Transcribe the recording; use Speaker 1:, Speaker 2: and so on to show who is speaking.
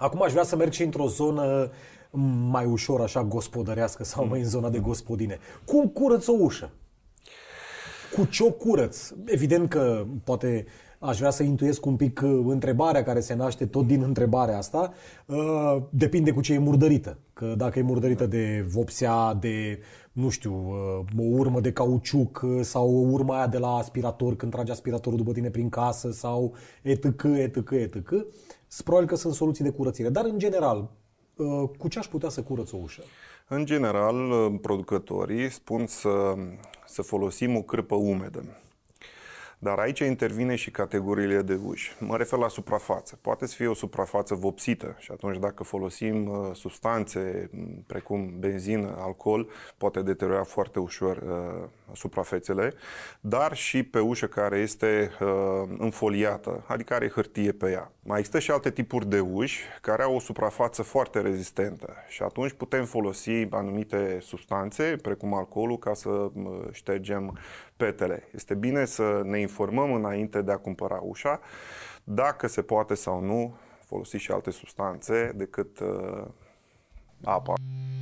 Speaker 1: Acum aș vrea să merg și într-o zonă mai ușor așa gospodărească sau mai în zona de gospodine. Cum curăț o ușă? cu ce o curăț? Evident că poate aș vrea să intuiesc un pic uh, întrebarea care se naște tot din întrebarea asta. Uh, depinde cu ce e murdărită. Că dacă e murdărită de vopsea, de, nu știu, uh, o urmă de cauciuc sau o urmă aia de la aspirator când trage aspiratorul după tine prin casă sau etc, etc, etc, probabil că sunt soluții de curățire. Dar, în general, cu ce aș putea să curăț o ușă?
Speaker 2: În general, producătorii spun să să folosim o crâpă umedă. Dar aici intervine și categoriile de uși. Mă refer la suprafață. Poate să fie o suprafață vopsită și atunci dacă folosim uh, substanțe precum benzină, alcool, poate deteriora foarte ușor uh, suprafețele, dar și pe ușă care este uh, înfoliată, adică are hârtie pe ea. Mai există și alte tipuri de uși care au o suprafață foarte rezistentă și atunci putem folosi anumite substanțe, precum alcoolul, ca să uh, ștergem petele. Este bine să ne informăm informăm înainte de a cumpăra ușa dacă se poate sau nu folosi și alte substanțe decât uh, apa.